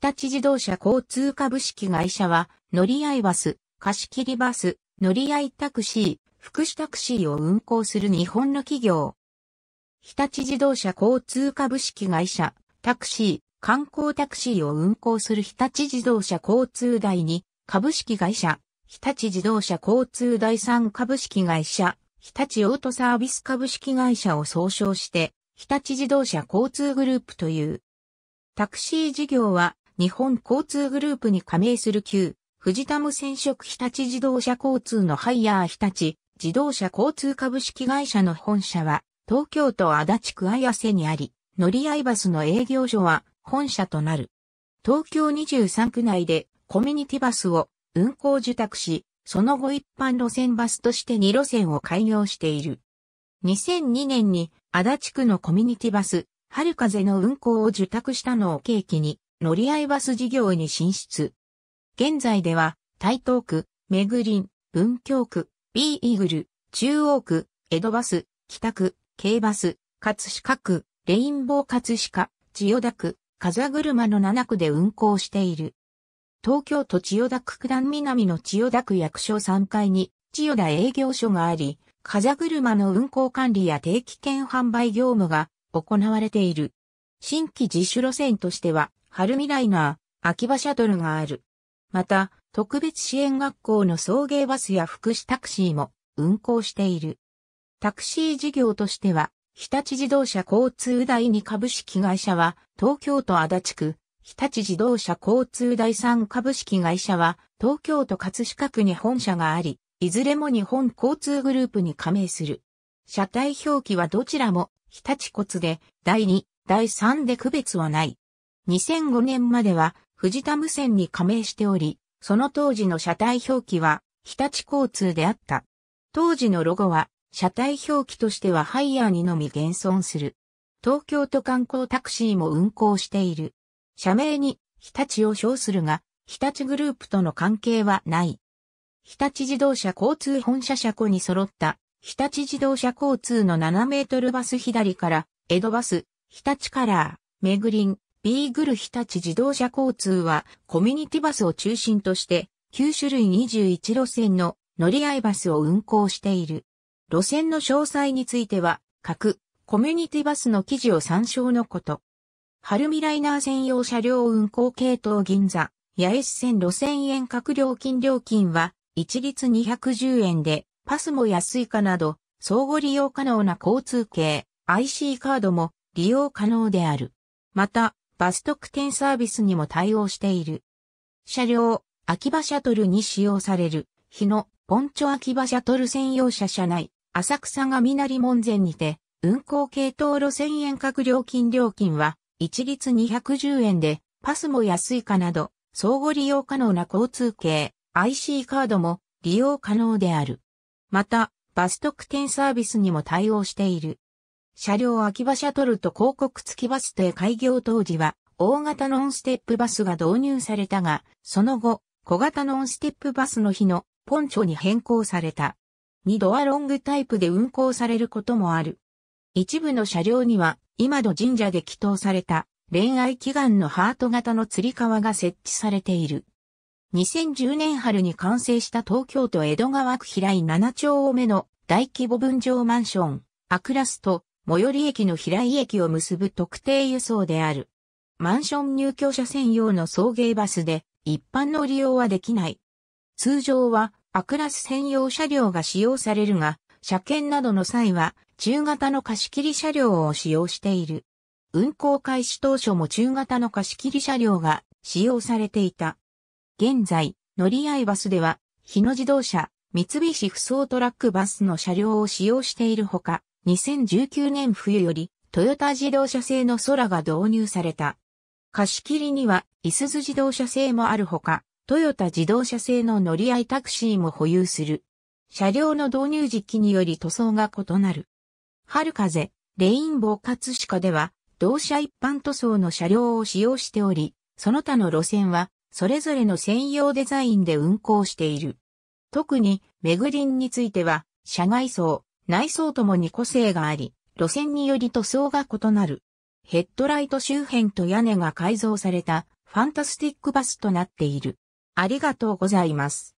日立自動車交通株式会社は、乗り合いバス、貸切バス、乗り合いタクシー、福祉タクシーを運行する日本の企業。日立自動車交通株式会社、タクシー、観光タクシーを運行する日立自動車交通第2株式会社、日立自動車交通第3株式会社、日立オートサービス株式会社を総称して、日立自動車交通グループという。タクシー事業は日本交通グループに加盟する旧、藤田無染色日立自動車交通のハイヤー日立自動車交通株式会社の本社は東京都足立区綾瀬にあり、乗り合いバスの営業所は本社となる。東京23区内でコミュニティバスを運行受託し、その後一般路線バスとして2路線を開業している。2002年に足立区のコミュニティバス、春風の運行を受託したのを契機に、乗り合いバス事業に進出。現在では、台東区、目ん、文京区、B イーグル、中央区、江戸バス、北区、京バス、葛飾区、レインボー葛飾、千代田区、風車の7区で運行している。東京都千代田区九段南の千代田区役所3階に千代田営業所があり、風車の運行管理や定期券販売業務が行われている。新規自主路線としては、春未ライナー、秋葉シャトルがある。また、特別支援学校の送迎バスや福祉タクシーも運行している。タクシー事業としては、日立自動車交通第2株式会社は、東京都足立区、日立自動車交通第3株式会社は、東京都葛飾区に本社があり、いずれも日本交通グループに加盟する。車体表記はどちらも日立骨で、第2、第3で区別はない。2005年までは藤田無線に加盟しており、その当時の車体表記は日立交通であった。当時のロゴは車体表記としてはハイヤーにのみ現存する。東京都観光タクシーも運行している。社名に日立を称するが、日立グループとの関係はない。日立自動車交通本社車庫に揃った日立自動車交通の7メートルバス左から、江戸バス、日立カラー、めぐりん、ビーグル日立自動車交通はコミュニティバスを中心として9種類21路線の乗り合いバスを運行している。路線の詳細については各コミュニティバスの記事を参照のこと。ルミライナー専用車両運行系統銀座、八重洲線路線円各料金料金は一律210円でパスも安いかなど相互利用可能な交通系 IC カードも利用可能である。また、バス特典サービスにも対応している。車両、秋葉シャトルに使用される、日野、ポンチョ秋葉シャトル専用車車内、浅草がみなり門前にて、運行系統路線遠隔料金料金は、一律210円で、パスも安いかなど、相互利用可能な交通系、IC カードも利用可能である。また、バス特典サービスにも対応している。車両秋葉シャトルと広告付きバス停開業当時は、大型ノンステップバスが導入されたが、その後、小型ノンステップバスの日のポンチョに変更された。2ドアロングタイプで運行されることもある。一部の車両には、今の神社で祈祷された、恋愛祈願のハート型の吊り革が設置されている。2010年春に完成した東京都江戸川区平井7丁目の大規模分譲マンション、アクラスと最寄り駅の平井駅を結ぶ特定輸送である。マンション入居者専用の送迎バスで一般の利用はできない。通常はアクラス専用車両が使用されるが、車検などの際は中型の貸し切り車両を使用している。運行開始当初も中型の貸し切り車両が使用されていた。現在、乗り合いバスでは、日野自動車、三菱扶桑トラックバスの車両を使用しているほか、2019年冬より、トヨタ自動車製の空が導入された。貸し切りには、いすゞ自動車製もあるほか、トヨタ自動車製の乗り合いタクシーも保有する。車両の導入時期により塗装が異なる。春風、レインボー葛飾では、同社一般塗装の車両を使用しており、その他の路線は、それぞれの専用デザインで運行している。特に、メグリンについては、車外装、内装ともに個性があり、路線により塗装が異なる。ヘッドライト周辺と屋根が改造されたファンタスティックバスとなっている。ありがとうございます。